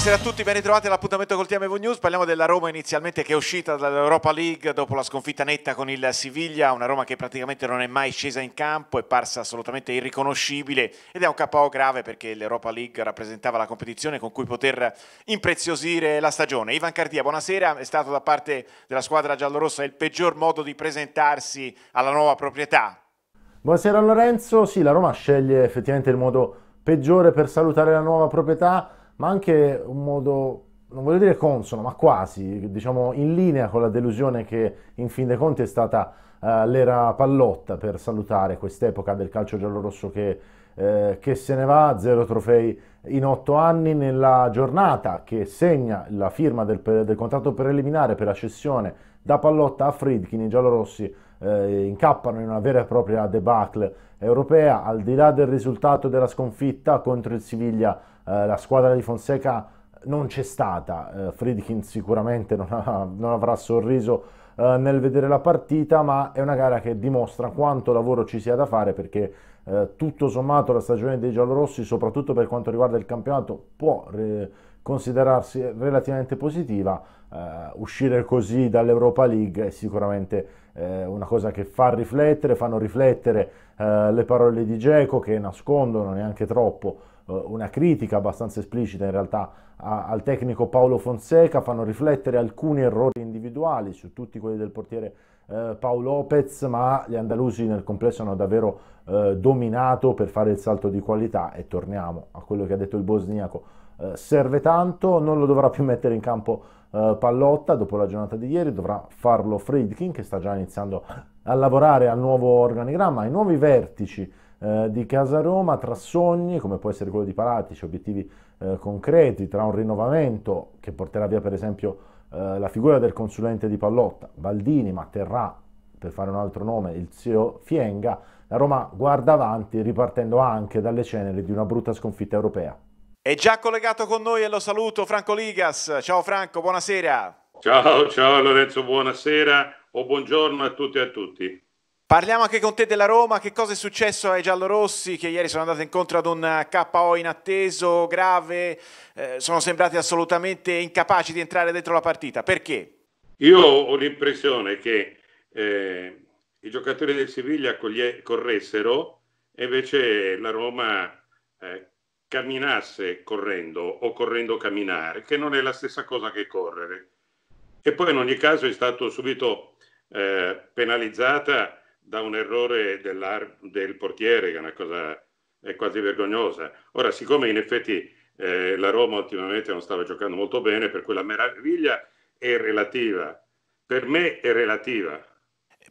Buonasera a tutti, ben ritrovati all'appuntamento col TMV News. Parliamo della Roma inizialmente che è uscita dall'Europa League dopo la sconfitta netta con il Siviglia, una Roma che praticamente non è mai scesa in campo, è parsa assolutamente irriconoscibile ed è un KO grave perché l'Europa League rappresentava la competizione con cui poter impreziosire la stagione. Ivan Cardia, buonasera, è stato da parte della squadra giallorossa il peggior modo di presentarsi alla nuova proprietà. Buonasera Lorenzo, sì, la Roma sceglie effettivamente il modo peggiore per salutare la nuova proprietà ma anche un modo, non voglio dire consono, ma quasi, diciamo in linea con la delusione che in fin dei conti è stata eh, l'era pallotta per salutare quest'epoca del calcio giallorosso che, eh, che se ne va, zero trofei in otto anni nella giornata che segna la firma del, del contratto preliminare per la cessione da pallotta a Friedkin, i giallorossi eh, incappano in una vera e propria debacle europea, al di là del risultato della sconfitta contro il Siviglia eh, la squadra di Fonseca non c'è stata, eh, Friedkin sicuramente non, ha, non avrà sorriso eh, nel vedere la partita, ma è una gara che dimostra quanto lavoro ci sia da fare perché eh, tutto sommato la stagione dei giallorossi, soprattutto per quanto riguarda il campionato, può considerarsi relativamente positiva. Uh, uscire così dall'Europa League è sicuramente uh, una cosa che fa riflettere, fanno riflettere uh, le parole di Geco che nascondono neanche troppo eh, una critica abbastanza esplicita in realtà a, al tecnico Paolo Fonseca, fanno riflettere alcuni errori individuali su tutti quelli del portiere eh, Paolo Lopez, ma gli andalusi nel complesso hanno davvero eh, dominato per fare il salto di qualità e torniamo a quello che ha detto il bosniaco, eh, serve tanto, non lo dovrà più mettere in campo eh, Pallotta dopo la giornata di ieri, dovrà farlo Friedkin che sta già iniziando a lavorare al nuovo organigramma, ai nuovi vertici eh, di Casa Roma tra sogni, come può essere quello di Paratici, obiettivi eh, concreti, tra un rinnovamento che porterà via per esempio eh, la figura del consulente di Pallotta, Baldini, ma terrà, per fare un altro nome, il zio Fienga, la Roma guarda avanti ripartendo anche dalle ceneri di una brutta sconfitta europea. È già collegato con noi e lo saluto Franco Ligas. Ciao Franco, buonasera. Ciao, ciao Lorenzo, buonasera o buongiorno a tutti e a tutti. Parliamo anche con te della Roma, che cosa è successo ai giallorossi che ieri sono andati incontro ad un eh, KO inatteso, grave, eh, sono sembrati assolutamente incapaci di entrare dentro la partita, perché? Io ho l'impressione che eh, i giocatori del Siviglia corressero e invece la Roma eh, camminasse correndo o correndo camminare, che non è la stessa cosa che correre. E poi in ogni caso è stato subito eh, penalizzata da un errore del portiere, che è una cosa è quasi vergognosa. Ora, siccome in effetti eh, la Roma ultimamente non stava giocando molto bene, per cui la meraviglia è relativa. Per me è relativa.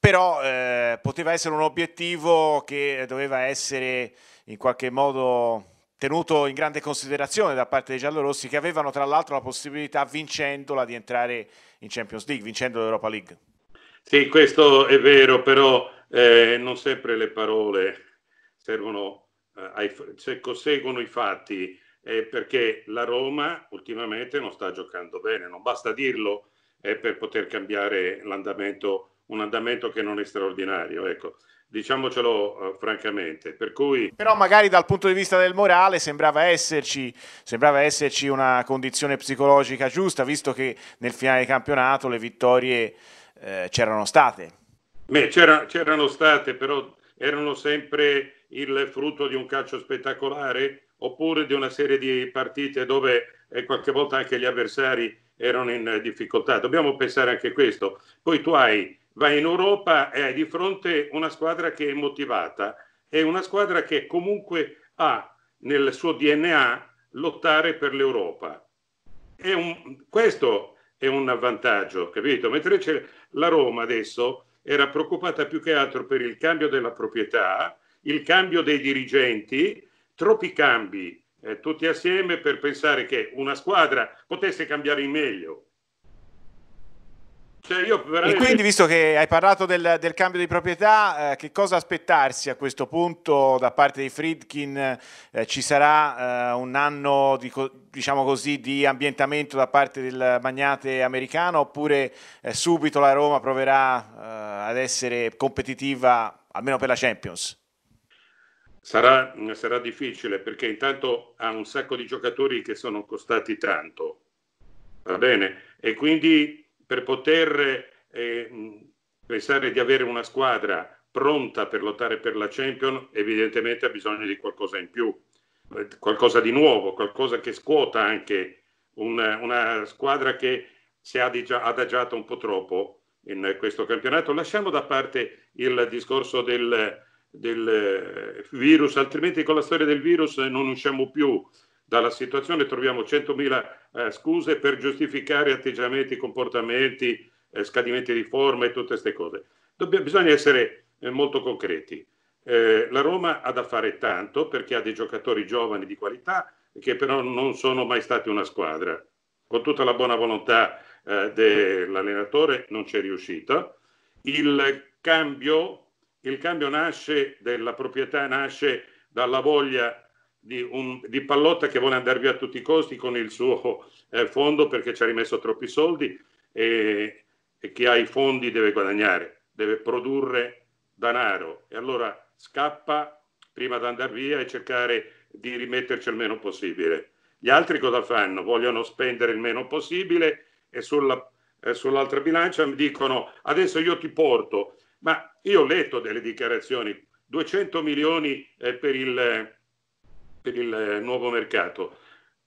Però eh, poteva essere un obiettivo che doveva essere in qualche modo tenuto in grande considerazione da parte dei giallorossi che avevano tra l'altro la possibilità vincendola di entrare in Champions League, vincendo l'Europa League. Sì, questo è vero, però eh, non sempre le parole servono, eh, ai, se, seguono i fatti, eh, perché la Roma ultimamente non sta giocando bene, non basta dirlo per poter cambiare l'andamento, un andamento che non è straordinario. Ecco diciamocelo eh, francamente. Per cui... Però magari dal punto di vista del morale sembrava esserci, sembrava esserci, una condizione psicologica giusta, visto che nel finale di campionato le vittorie eh, c'erano state. Beh, c'era, c'erano state, però erano sempre il frutto di un calcio spettacolare oppure di una serie di partite dove eh, qualche volta anche gli avversari erano in difficoltà. Dobbiamo pensare anche a questo. Poi tu hai, vai in Europa e hai di fronte una squadra che è motivata, è una squadra che comunque ha nel suo DNA lottare per l'Europa. È un, questo è un vantaggio, capito? Mentre c'è la Roma adesso era preoccupata più che altro per il cambio della proprietà, il cambio dei dirigenti, troppi cambi eh, tutti assieme per pensare che una squadra potesse cambiare in meglio. Cioè veramente... E quindi, visto che hai parlato del, del cambio di proprietà, eh, che cosa aspettarsi a questo punto da parte di Friedkin? Eh, ci sarà eh, un anno di, diciamo così, di, ambientamento da parte del magnate americano oppure eh, subito la Roma proverà eh, ad essere competitiva almeno per la Champions? Sarà, sarà difficile perché intanto ha un sacco di giocatori che sono costati tanto, va bene? E quindi per poter eh, pensare di avere una squadra pronta per lottare per la Champions, evidentemente ha bisogno di qualcosa in più, eh, qualcosa di nuovo, qualcosa che scuota anche una, una squadra che si è adagiata un po' troppo in questo campionato. Lasciamo da parte il discorso del, del virus, altrimenti con la storia del virus non usciamo più dalla situazione troviamo 100.000 eh, scuse per giustificare atteggiamenti, comportamenti, eh, scadimenti di forma e tutte queste cose. Dobb- bisogna essere eh, molto concreti. Eh, la Roma ha da fare tanto perché ha dei giocatori giovani di qualità che però non sono mai stati una squadra. Con tutta la buona volontà eh, dell'allenatore non c'è riuscita. Il cambio, il cambio nasce della proprietà, nasce dalla voglia di, un, di, Pallotta che vuole andare via a tutti i costi con il suo eh, fondo perché ci ha rimesso troppi soldi e, e chi ha i fondi deve guadagnare, deve produrre denaro e allora scappa prima di andare via e cercare di rimetterci il meno possibile. Gli altri cosa fanno? Vogliono spendere il meno possibile e sulla, eh, sull'altra bilancia mi dicono adesso io ti porto, ma io ho letto delle dichiarazioni, 200 milioni eh, per il per il eh, nuovo mercato.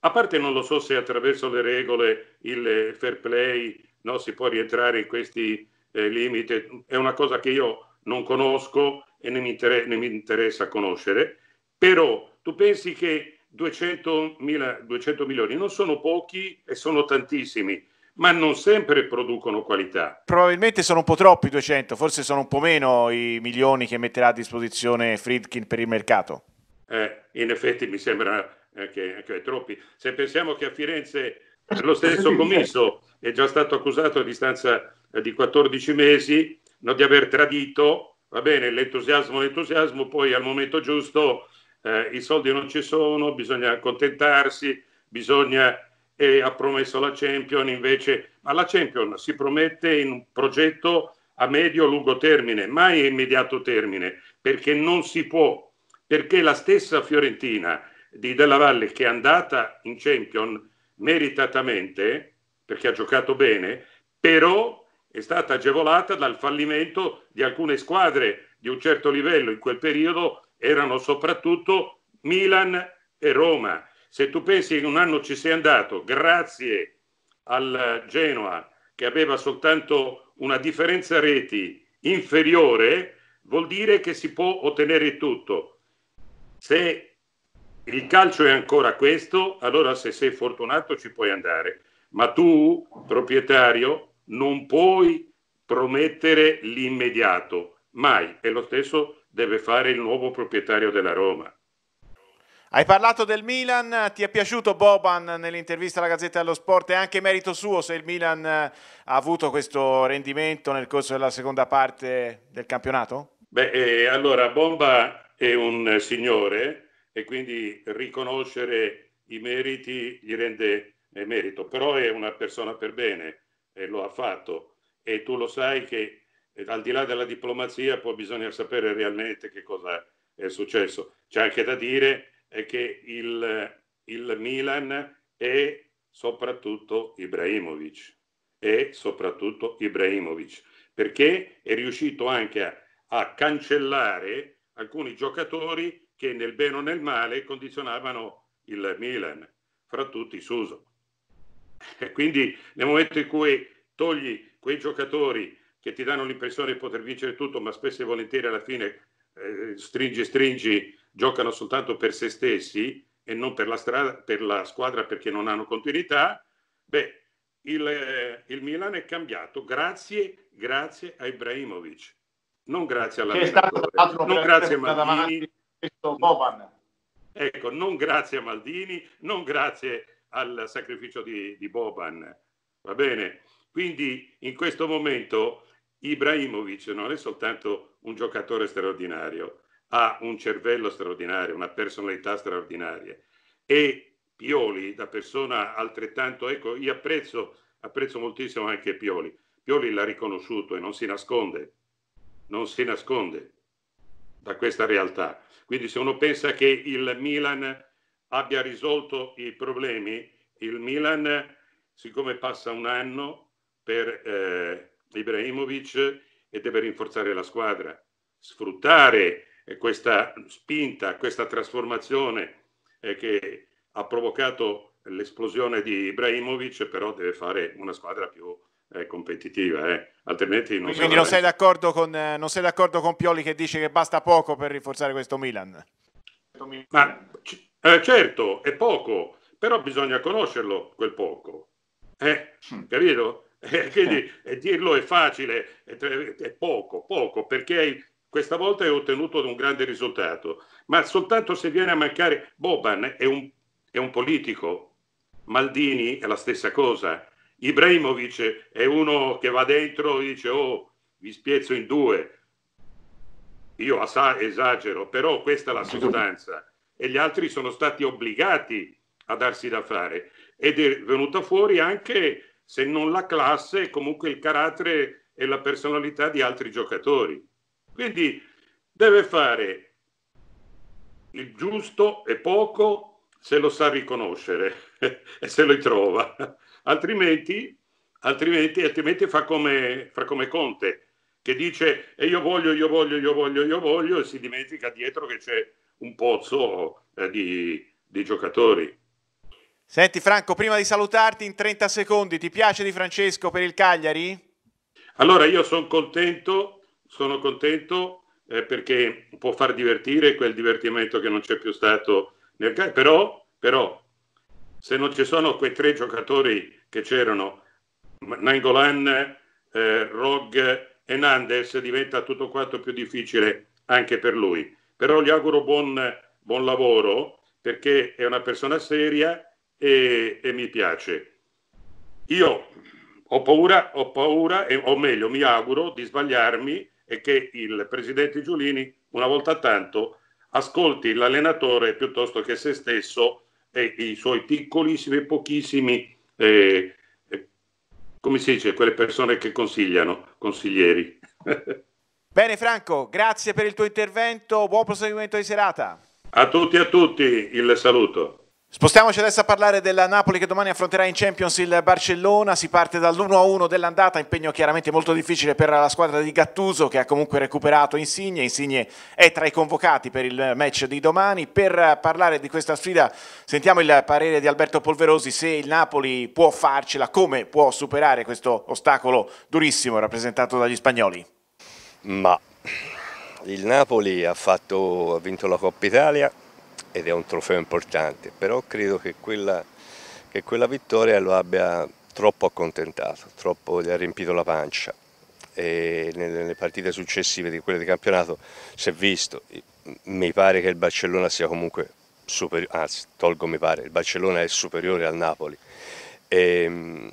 A parte non lo so se attraverso le regole, il eh, fair play, no, si può rientrare in questi eh, limiti, è una cosa che io non conosco e ne mi, inter- né mi interessa conoscere, però tu pensi che 200, mila, 200 milioni non sono pochi e sono tantissimi, ma non sempre producono qualità. Probabilmente sono un po' troppi 200, forse sono un po' meno i milioni che metterà a disposizione Friedkin per il mercato eh, in effetti mi sembra eh, che, che è troppi. Se pensiamo che a Firenze ah, lo stesso commisso è già stato accusato a distanza eh, di 14 mesi no, di aver tradito, va bene, l'entusiasmo, l'entusiasmo, poi al momento giusto eh, i soldi non ci sono, bisogna accontentarsi, bisogna e ha promesso la Champion invece, ma la Champion si promette in un progetto a medio-lungo termine, mai a immediato termine, perché non si può perché la stessa Fiorentina di Della Valle che è andata in Champion meritatamente, perché ha giocato bene, però è stata agevolata dal fallimento di alcune squadre di un certo livello in quel periodo erano soprattutto Milan e Roma. Se tu pensi che un anno ci sei andato grazie al Genoa che aveva soltanto una differenza reti inferiore, vuol dire che si può ottenere tutto. Se il calcio è ancora questo, allora se sei fortunato ci puoi andare, ma tu, proprietario, non puoi promettere l'immediato, mai. E lo stesso deve fare il nuovo proprietario della Roma. Hai parlato del Milan, ti è piaciuto Boban nell'intervista alla Gazzetta dello Sport? È anche merito suo se il Milan eh, ha avuto questo rendimento nel corso della seconda parte del campionato? Beh, eh, allora Bomba è un eh, signore e quindi riconoscere i meriti gli rende eh, merito, però è una persona per bene e lo ha fatto e tu lo sai che eh, al di là della diplomazia poi bisogna sapere realmente che cosa è successo. C'è anche da dire che il, il Milan è soprattutto Ibrahimovic è soprattutto Ibrahimovic perché è riuscito anche a, a cancellare alcuni giocatori che nel bene o nel male condizionavano il Milan, fra tutti Suso. E quindi nel momento in cui togli quei giocatori che ti danno l'impressione di poter vincere tutto, ma spesso e volentieri alla fine eh, stringi, stringi, giocano soltanto per se stessi e non per la, strada, per la squadra perché non hanno continuità, beh, il, eh, il Milan è cambiato grazie, grazie a Ibrahimovic non grazie all'allenatore, non grazie a Maldini, ecco, non grazie a Maldini, non grazie al sacrificio di, di Boban, va bene? Quindi in questo momento Ibrahimovic non è soltanto un giocatore straordinario, ha un cervello straordinario, una personalità straordinaria e Pioli, da persona altrettanto, ecco, io apprezzo, apprezzo moltissimo anche Pioli, Pioli l'ha riconosciuto e non si nasconde, non si nasconde da questa realtà. Quindi se uno pensa che il Milan abbia risolto i problemi, il Milan, siccome passa un anno per eh, Ibrahimovic e deve rinforzare la squadra, sfruttare eh, questa spinta, questa trasformazione eh, che ha provocato l'esplosione di Ibrahimovic, però deve fare una squadra più eh, competitiva, eh. altrimenti non Quindi non sei, d'accordo con, eh, non sei d'accordo con Pioli che dice che basta poco per rinforzare questo Milan? Ma, c- eh, certo, è poco, però bisogna conoscerlo quel poco, eh, mm. capito? quindi dirlo è facile, è, è, poco, poco, perché questa volta hai ottenuto un grande risultato, ma soltanto se viene a mancare Boban è un, è un politico, Maldini è la stessa cosa, Ibrahimovic è uno che va dentro e dice oh vi spiezzo in due io asa- esagero però questa è la sostanza e gli altri sono stati obbligati a darsi da fare ed è venuta fuori anche se non la classe comunque il carattere e la personalità di altri giocatori quindi deve fare il giusto e poco se lo sa riconoscere e se lo trova Altrimenti, altrimenti, altrimenti fa, come, fa come Conte, che dice e io voglio, io voglio, io voglio, io voglio, e si dimentica dietro che c'è un pozzo eh, di, di giocatori. Senti Franco, prima di salutarti in 30 secondi, ti piace Di Francesco per il Cagliari? Allora io sono contento, sono contento eh, perché può far divertire quel divertimento che non c'è più stato nel Cagliari, però, però se non ci sono quei tre giocatori che c'erano, Nangolan, eh, Rog e Nandes, diventa tutto quanto più difficile anche per lui. Però gli auguro buon, buon lavoro perché è una persona seria e, e mi piace. Io ho paura, ho paura, e, o meglio, mi auguro di sbagliarmi e che il presidente Giulini, una volta tanto, ascolti l'allenatore piuttosto che se stesso e i suoi piccolissimi e pochissimi, eh, eh, come si dice, quelle persone che consigliano, consiglieri. Bene Franco, grazie per il tuo intervento, buon proseguimento di serata. A tutti e a tutti il saluto. Spostiamoci adesso a parlare della Napoli che domani affronterà in Champions il Barcellona, si parte dall'1-1 dell'andata, impegno chiaramente molto difficile per la squadra di Gattuso che ha comunque recuperato Insigne, Insigne è tra i convocati per il match di domani, per parlare di questa sfida sentiamo il parere di Alberto Polverosi se il Napoli può farcela, come può superare questo ostacolo durissimo rappresentato dagli spagnoli. Ma il Napoli ha, fatto, ha vinto la Coppa Italia, ed è un trofeo importante, però credo che quella, che quella vittoria lo abbia troppo accontentato, troppo gli ha riempito la pancia e nelle partite successive di quelle di campionato si è visto, mi pare che il Barcellona sia comunque superiore, anzi tolgo mi pare, il Barcellona è superiore al Napoli e, ehm,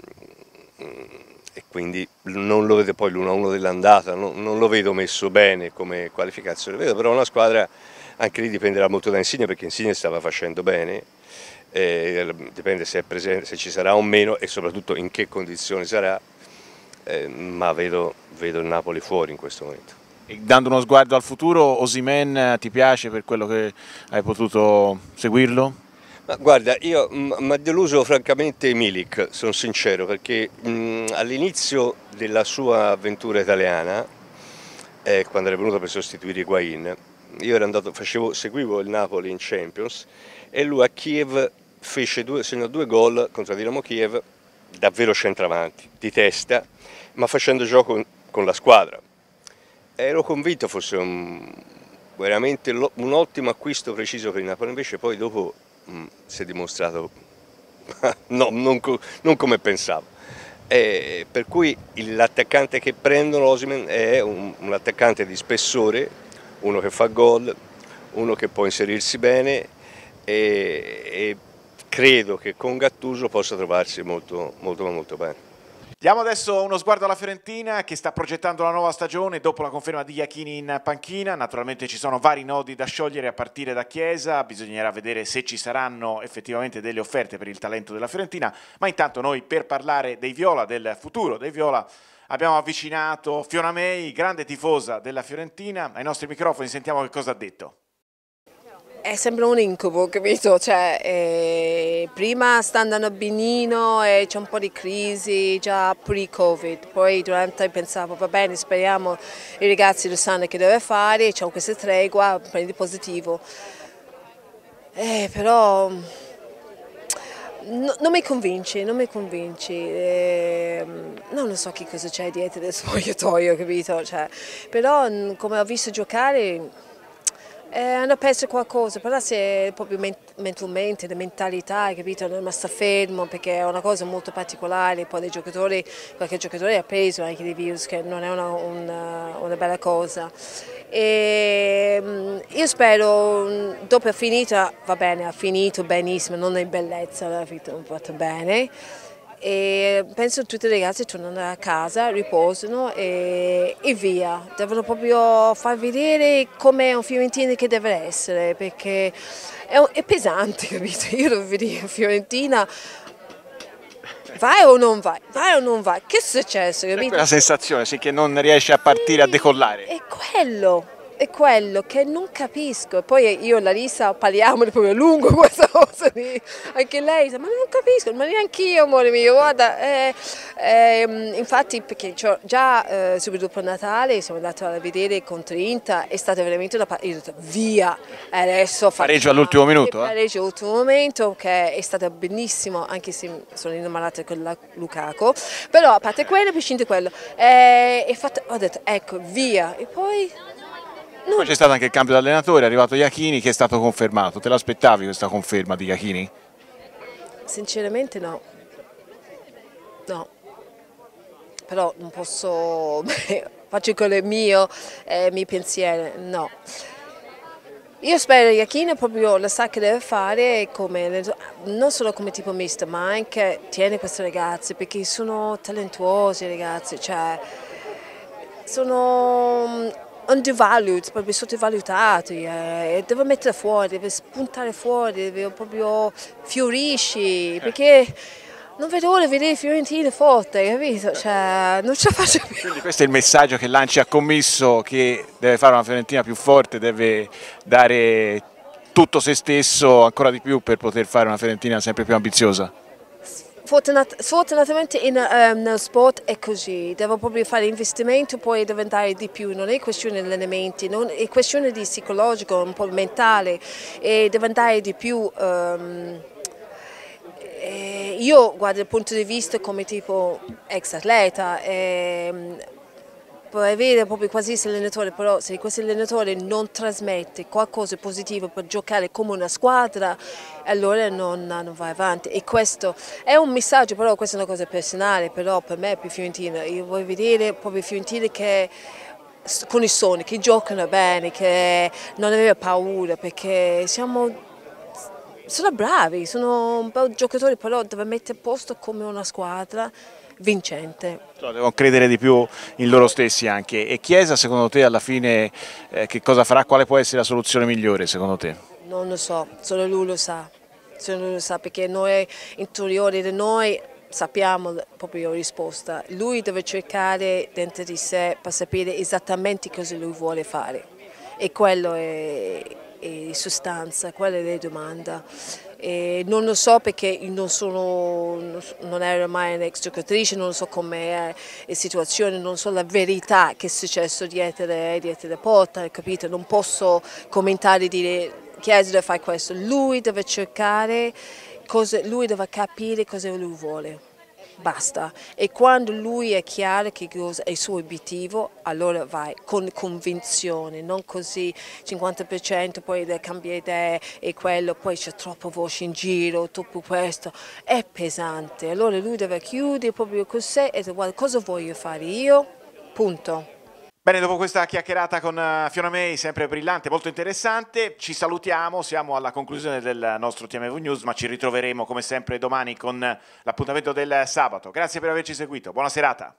e quindi non lo vedo poi l'1-1 dell'andata, non, non lo vedo messo bene come qualificazione, vedo però una squadra anche lì dipenderà molto da Insigne perché Insigne stava facendo bene, eh, dipende se, presente, se, ci sarà o meno e soprattutto in che condizioni sarà, eh, ma vedo, vedo il Napoli fuori in questo momento. E dando uno sguardo al futuro, Osimen ti piace per quello che hai potuto seguirlo? Ma guarda, io mi ha deluso francamente Milik, sono sincero, perché all'inizio della sua avventura italiana, eh, quando era venuto per sostituire Higuain, io ero andato, facevo, seguivo il Napoli in Champions e lui a Kiev fece due, segnò due gol contro Dinamo Kiev davvero centravanti, di testa, ma facendo gioco con la squadra. Ero convinto fosse un, veramente un ottimo acquisto preciso per il Napoli, invece poi dopo mh, mm, si è dimostrato no, non, non, come pensavo. E per cui l'attaccante che prendono Osimen è un, un attaccante di spessore uno che fa gol, uno che può inserirsi bene e, e credo che con Gattuso possa trovarsi molto, molto, molto bene. Diamo adesso uno sguardo alla Fiorentina che sta progettando la nuova stagione dopo la conferma di Iachini in panchina. Naturalmente ci sono vari nodi da sciogliere a partire da Chiesa, bisognerà vedere se ci saranno effettivamente delle offerte per il talento della Fiorentina, ma intanto noi per parlare dei Viola, del futuro dei Viola, abbiamo avvicinato Fiona May, grande tifosa della Fiorentina. Ai nostri microfoni sentiamo che cosa ha detto. È eh, sempre un incubo, capito? Cioè, eh, prima sta andando benino e c'è un po' di crisi già pre-Covid, poi durante pensavo va bene, speriamo i ragazzi lo sanno che deve fare, c'è questa tregua, prendi positivo. Eh, però No, non mi convinci, non mi convinci, eh, non so che cosa c'è dietro del spogliatoio, capito? Cioè, però come ho visto giocare eh, hanno perso qualcosa, però se proprio mentalmente, la mentalità, capito? Non è rimasta fermo perché è una cosa molto particolare, poi dei giocatori, qualche giocatore ha preso anche dei virus che non è una, una, una bella cosa. E ehm, io spero, dopo è finita, va bene, ha finito benissimo, non è in bellezza, l'ha fatto bene e penso tutte le ragazze tornano a casa, riposano e, e via. Devono proprio far vedere com'è un Fiorentina che deve essere perché è, è pesante, capito? Io devo vedere Fiorentina vai o non vai, vai o non vai, che è successo? Capito? È quella sensazione, sì, che non riesce a partire, sì, a decollare. È quello, è quello che non capisco. Poi io e Larissa parliamo proprio a lungo questa cosa lì. Anche lei ma non capisco, ma neanche io, amore mio, guarda. Eh, eh, mm, infatti, perché cioè, già eh, subito dopo Natale siamo andati a vedere con Trinta, è stata veramente una parte. Io ho detto, via, adesso Pareggio all'ultimo minuto. Eh? Pareggio all'ultimo momento, che è stata benissimo, anche se sono innamorata con la Lukaku. Però a parte quello, a prescindere quello, è eh, fatto, ho detto, ecco, via. E poi poi c'è stato anche il cambio di allenatore, è arrivato Iachini che è stato confermato. Te l'aspettavi questa conferma di Iachini? Sinceramente no. No. Però non posso... faccio quello il mio, eh, i miei no. Io spero che Iachini proprio lo sa che deve fare, come, non solo come tipo mister, ma anche tiene queste ragazze, perché sono talentuosi i ragazzi, cioè sono undervalued, proprio sottovalutati, eh, deve mettere fuori, deve spuntare fuori, deve proprio fiorisci, eh. perché non vedo ora di vedere Fiorentino forte, capito? Eh. Cioè, non ce la faccio più. Quindi questo è il messaggio che Lanci ha commesso, che deve fare una Fiorentina più forte, deve dare tutto se stesso ancora di più per poter fare una Fiorentina sempre più ambiziosa. Fortunat sfortunatamente in, um, nel sport è così, devo proprio fare investimento, poi diventare di più, non è questione di allenamenti, non, è questione di psicologico, un po' mentale, e diventare di più... Um, io guardo dal punto di vista come tipo ex atleta, e, ehm, è vero, proprio quasi allenatore, però se questo allenatore non trasmette qualcosa di positivo per giocare come una squadra, allora non, non va avanti. E questo è un messaggio, però questa è una cosa personale, però per me è più Fiorentina. Io voglio vedere proprio Fiorentina che con i sogni, che giocano bene, che non aveva paura, perché siamo sono bravi, sono un po' giocatori, però deve mettere a posto come una squadra vincente. Cioè, devono credere di più in loro stessi anche. E Chiesa secondo te alla fine eh, che cosa farà? Quale può essere la soluzione migliore secondo te? Non lo so, solo lui lo sa, solo lui lo sa perché noi interiori di noi sappiamo proprio la risposta. Lui deve cercare dentro di sé per sapere esattamente cosa lui vuole fare e quello è, è sostanza, quella è la domanda. E non lo so perché non, sono, non ero mai un'ex giocatrice, non so com'è eh, la situazione, non so la verità che è successo dietro, eh, dietro la porta, capito? Non posso commentare e dire Chiesa deve fare questo, lui deve cercare, cosa, lui deve capire cosa lui vuole basta. E quando lui è chiaro che è il suo obiettivo, allora vai con convinzione, non così 50% poi cambia idea e quello, poi c'è troppa voce in giro, troppo questo, è pesante. Allora lui deve chiudere proprio con sé e dire guarda cosa voglio fare io, punto. Bene, dopo questa chiacchierata con eh, Fiona May, sempre brillante, molto interessante, ci salutiamo, siamo alla conclusione del nostro TMV News, ma ci ritroveremo come sempre domani con l'appuntamento del sabato. Grazie per averci seguito, buona serata.